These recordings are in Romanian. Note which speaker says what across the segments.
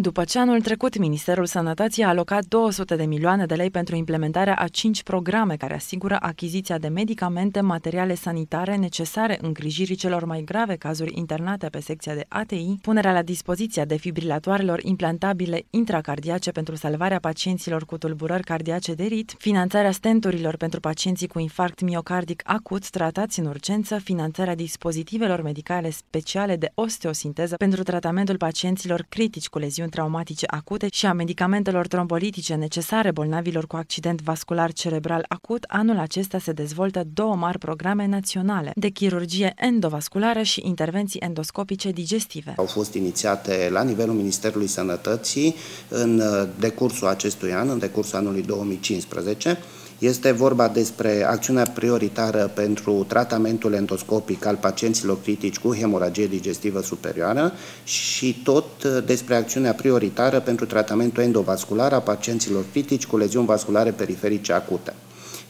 Speaker 1: După ce anul trecut Ministerul Sănătății a alocat 200 de milioane de lei pentru implementarea a 5 programe care asigură achiziția de medicamente, materiale sanitare necesare îngrijirii celor mai grave cazuri internate pe secția de ATI, punerea la dispoziția defibrilatoarelor implantabile intracardiace pentru salvarea pacienților cu tulburări cardiace de rit, finanțarea stenturilor pentru pacienții cu infarct miocardic acut tratați în urgență, finanțarea dispozitivelor medicale speciale de osteosinteză pentru tratamentul pacienților critici cu leziuni traumatice acute și a medicamentelor trombolitice necesare bolnavilor cu accident vascular cerebral acut, anul acesta se dezvoltă două mari programe naționale de chirurgie endovasculară și intervenții endoscopice digestive.
Speaker 2: Au fost inițiate la nivelul Ministerului Sănătății în uh, decursul acestui an, în decursul anului 2015, este vorba despre acțiunea prioritară pentru tratamentul endoscopic al pacienților critici cu hemoragie digestivă superioară și tot despre acțiunea prioritară pentru tratamentul endovascular a pacienților critici cu leziuni vasculare periferice acute.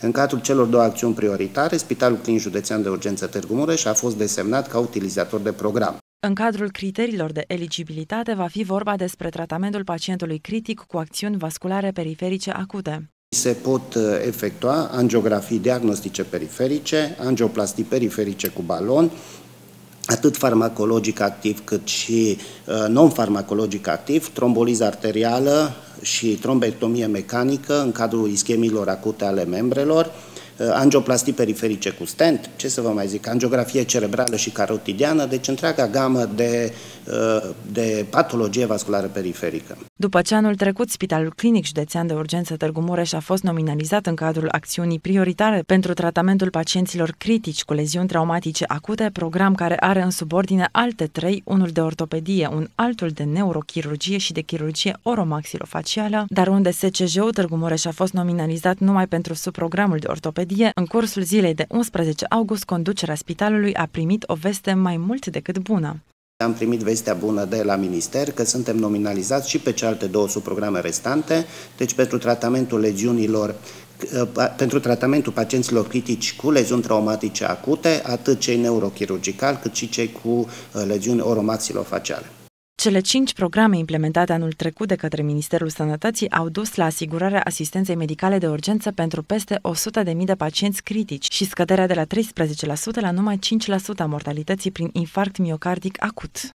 Speaker 2: În cadrul celor două acțiuni prioritare, Spitalul Clinic Județean de Urgență Târgu Mureș a fost desemnat ca utilizator de program.
Speaker 1: În cadrul criteriilor de eligibilitate va fi vorba despre tratamentul pacientului critic cu acțiuni vasculare periferice acute.
Speaker 2: Se pot uh, efectua angiografii diagnostice periferice, angioplastii periferice cu balon, atât farmacologic activ cât și uh, non-farmacologic activ, tromboliza arterială și trombectomie mecanică în cadrul ischemiilor acute ale membrelor, uh, angioplastii periferice cu stent, ce să vă mai zic, angiografie cerebrală și carotidiană, deci întreaga gamă de, de patologie vasculară periferică.
Speaker 1: După ce anul trecut Spitalul Clinic Județean de Urgență Târgu Mureș a fost nominalizat în cadrul acțiunii prioritare pentru tratamentul pacienților critici cu leziuni traumatice acute, program care are în subordine alte trei, unul de ortopedie, un altul de neurochirurgie și de chirurgie oromaxilofacială, dar unde SCJ-ul Târgu Mureș a fost nominalizat numai pentru subprogramul de ortopedie, în cursul zilei de 11 august, conducerea spitalului a primit o veste mai mult decât bună.
Speaker 2: Am primit vestea bună de la minister că suntem nominalizați și pe cealaltă două subprograme restante, deci pentru tratamentul leziunilor ă, pentru tratamentul pacienților critici cu leziuni traumatice acute, atât cei neurochirurgicali, cât și cei cu ă, leziuni oromaxilofaciale.
Speaker 1: Cele cinci programe implementate anul trecut de către Ministerul Sănătății au dus la asigurarea asistenței medicale de urgență pentru peste 100.000 de pacienți critici și scăderea de la 13% la numai 5% a mortalității prin infarct miocardic acut.